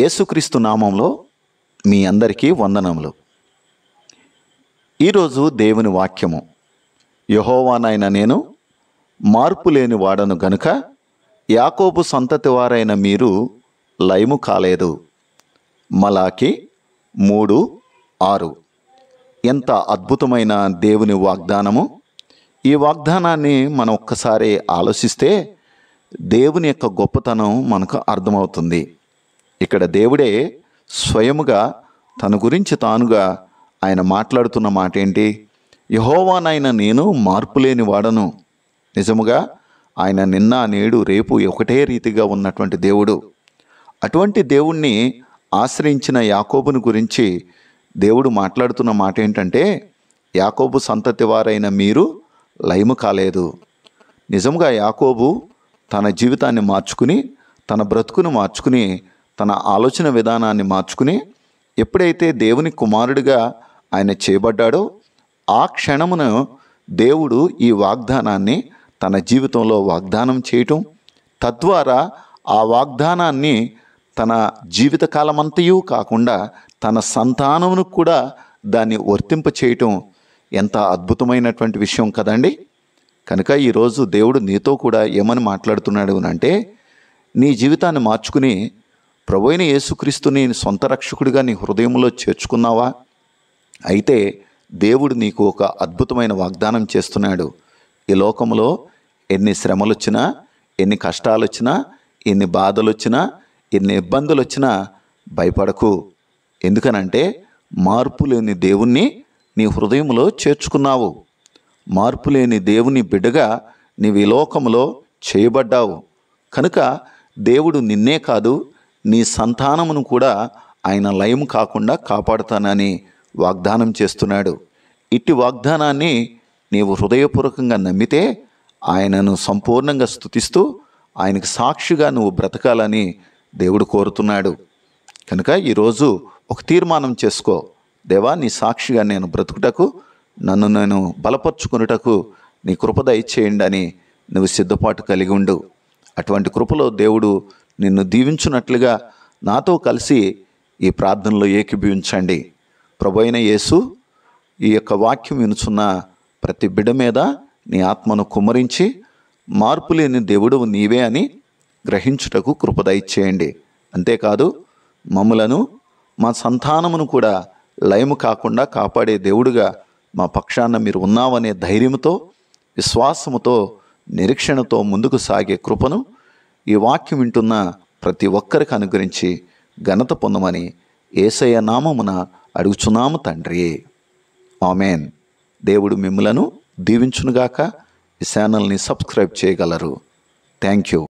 యేసుక్రీస్తు నామంలో మీ అందరికీ వందనములు ఈరోజు దేవుని వాక్యము యహోవానైన నేను మార్పు లేని వాడను గనుక యాకోబు సంతతి వారైన మీరు లయము కాలేదు మలాకి మూడు ఆరు ఎంత అద్భుతమైన దేవుని వాగ్దానము ఈ వాగ్దానాన్ని మనం ఒక్కసారి ఆలోచిస్తే దేవుని యొక్క గొప్పతనం మనకు అర్థమవుతుంది ఇక్కడ దేవుడే స్వయముగా తన గురించి తానుగా ఆయన మాట్లాడుతున్న మాట ఏంటి యహోవానైన నేను మార్పులేని వాడను నిజముగా ఆయన నిన్న నేడు రేపు ఒకటే రీతిగా ఉన్నటువంటి దేవుడు అటువంటి దేవుణ్ణి ఆశ్రయించిన యాకోబుని గురించి దేవుడు మాట్లాడుతున్న మాట ఏంటంటే యాకోబు సంతతి వారైన మీరు లైము కాలేదు నిజముగా యాకోబు తన జీవితాన్ని మార్చుకుని తన బ్రతుకును మార్చుకుని తన ఆలోచన విధానాన్ని మార్చుకుని ఎప్పుడైతే దేవుని కుమారుడిగా ఆయన చేయబడ్డాడో ఆ క్షణమును దేవుడు ఈ వాగ్దానాన్ని తన జీవితంలో వాగ్దానం చేయటం తద్వారా ఆ వాగ్దానాన్ని తన జీవితకాలమంతయు కాకుండా తన సంతానమును కూడా దాన్ని వర్తింప చేయటం ఎంత అద్భుతమైనటువంటి విషయం కదండి కనుక ఈరోజు దేవుడు నీతో కూడా ఏమని మాట్లాడుతున్నాడు అంటే నీ జీవితాన్ని మార్చుకుని ప్రభువైన యేసుక్రీస్తుని సొంత రక్షకుడిగా నీ హృదయంలో చేర్చుకున్నావా అయితే దేవుడు నీకు ఒక అద్భుతమైన వాగ్దానం చేస్తున్నాడు ఈ లోకంలో ఎన్ని శ్రమలు వచ్చినా ఎన్ని కష్టాలు వచ్చినా ఎన్ని బాధలు వచ్చినా ఎన్ని ఇబ్బందులు వచ్చినా భయపడకు ఎందుకనంటే మార్పు లేని దేవుణ్ణి నీ హృదయంలో చేర్చుకున్నావు మార్పు లేని దేవుని బిడ్డగా నీవు ఈ లోకంలో చేయబడ్డావు కనుక దేవుడు నిన్నే కాదు నీ సంతానమును కూడా ఆయన లయం కాకుండా కాపాడుతానని వాగ్దానం చేస్తున్నాడు ఇట్టి వాగ్దానాన్ని నీవు హృదయపూర్వకంగా నమ్మితే ఆయనను సంపూర్ణంగా స్థుతిస్తూ ఆయనకు సాక్షిగా నువ్వు బ్రతకాలని దేవుడు కోరుతున్నాడు కనుక ఈరోజు ఒక తీర్మానం చేసుకో దేవా నీ సాక్షిగా నేను బ్రతుకుటకు నన్ను నేను బలపరుచుకున్నటకు నీ కృపద ఇచ్చేయండి అని నువ్వు సిద్ధపాటు కలిగి ఉండు అటువంటి కృపలో దేవుడు నిన్ను దీవించున్నట్లుగా నాతో కలిసి ఈ ప్రార్థనలో ఏకీభవించండి ప్రభు అయిన యేసు ఈ యొక్క వాక్యం వినుచున్న ప్రతి బిడ మీద నీ ఆత్మను కుమ్మరించి మార్పు లేని దేవుడు నీవే అని గ్రహించుటకు కృపదయచేయండి అంతేకాదు మమ్మలను మా సంతానమును కూడా లయము కాకుండా కాపాడే దేవుడుగా మా పక్షాన మీరు ఉన్నామనే ధైర్యంతో విశ్వాసముతో నిరీక్షణతో ముందుకు సాగే కృపను ఈ వాక్యం వింటున్న ప్రతి ఒక్కరికి అనుగ్రహించి ఘనత పొందమని ఏసయ నామమున అడుగుచున్నాము తండ్రి ఆమెన్ దేవుడు మిమ్మలను దీవించునుగాక ఈ ఛానల్ని సబ్స్క్రైబ్ చేయగలరు థ్యాంక్ యూ